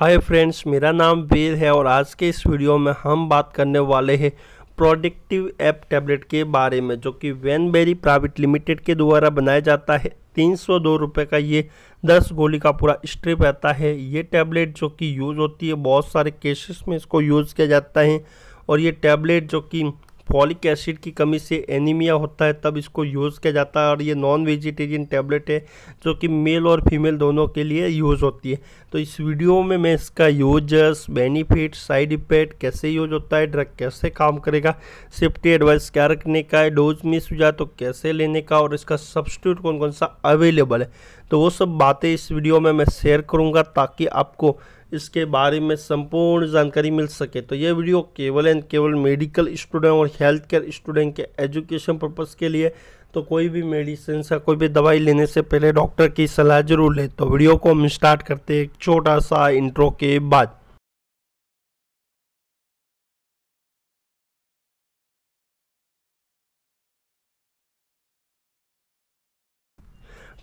hi friends मेरा नाम वीर है और आज के इस वीडियो में हम बात करने वाले हैं प्रोडक्टिव ऐप टैबलेट के बारे में जो कि वैनबेरी प्राइवेट लिमिटेड के द्वारा बनाया जाता है तीन सौ दो रुपये का ये दस गोली का पूरा स्ट्रिप रहता है ये टैबलेट जो कि यूज़ होती है बहुत सारे केसेस में इसको यूज़ किया जाता है और ये टैबलेट जो कि फॉलिक एसिड की कमी से एनीमिया होता है तब इसको यूज़ किया जाता है और ये नॉन वेजिटेरियन टैबलेट है जो कि मेल और फीमेल दोनों के लिए यूज़ होती है तो इस वीडियो में मैं इसका यूजर्स बेनिफिट साइड इफेक्ट कैसे यूज होता है ड्रग कैसे काम करेगा सेफ्टी एडवाइस क्या रखने का है डोज मिस हो जाए तो कैसे लेने का और इसका सब्सिट्यूट कौन कौन सा अवेलेबल है तो वो सब बातें इस वीडियो में मैं शेयर करूँगा ताकि आपको इसके बारे में संपूर्ण जानकारी मिल सके तो ये वीडियो केवल एंड केवल मेडिकल स्टूडेंट और हेल्थ केयर स्टूडेंट के एजुकेशन पर्पस के लिए तो कोई भी मेडिसिन या कोई भी दवाई लेने से पहले डॉक्टर की सलाह जरूर ले तो वीडियो को हम स्टार्ट करते हैं एक छोटा सा इंट्रो के बाद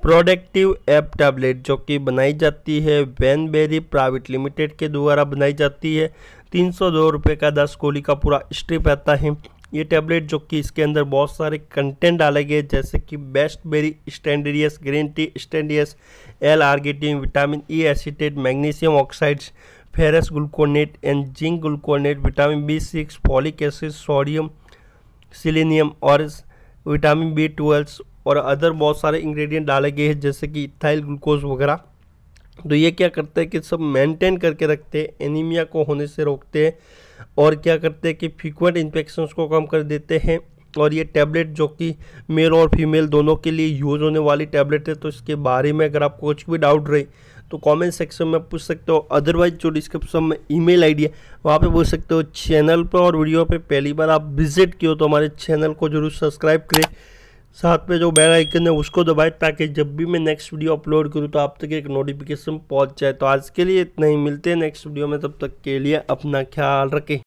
प्रोडक्टिव एप टैबलेट जो कि बनाई जाती है वैनबेरी प्राइवेट लिमिटेड के द्वारा बनाई जाती है तीन सौ दो रुपये का दस गोली का पूरा स्ट्रिप आता है ये टैबलेट जो कि इसके अंदर बहुत सारे कंटेंट डाले गए जैसे कि बेस्ट बेरी स्टैंडरियस ग्रीन टी स्टैंडियस एल आर्गेटिन vitamin E acetate magnesium oxides ferrous gluconate and zinc gluconate vitamin B six folic acid sodium selenium और विटामिन बी ट्वेल्व और अदर बहुत सारे इंग्रेडिएंट डाले गए हैं जैसे कि इथाइल ग्लूकोज वगैरह तो ये क्या करते हैं कि सब मेंटेन करके रखते हैं एनीमिया को होने से रोकते हैं और क्या करते हैं कि फ्रिक्वेंट इन्फेक्शंस को कम कर देते हैं और ये टैबलेट जो कि मेल और फीमेल दोनों के लिए यूज़ होने वाली टैबलेट है तो इसके बारे में अगर आपको कुछ भी डाउट रहे तो कमेंट सेक्शन में पूछ सकते हो अदरवाइज जो डिस्क्रिप्शन में ईमेल आईडी है वहाँ पे पूछ सकते हो चैनल पर और वीडियो पे पहली बार आप विजिट किए हो तो हमारे चैनल को जरूर सब्सक्राइब करें साथ में जो बेल आइकन है उसको दबाए ताकि जब भी मैं नेक्स्ट वीडियो अपलोड करूँ तो आप तक एक नोटिफिकेशन पहुँच जाए तो आज के लिए इतना ही मिलते हैं नेक्स्ट वीडियो में तब तक के लिए अपना ख्याल रखें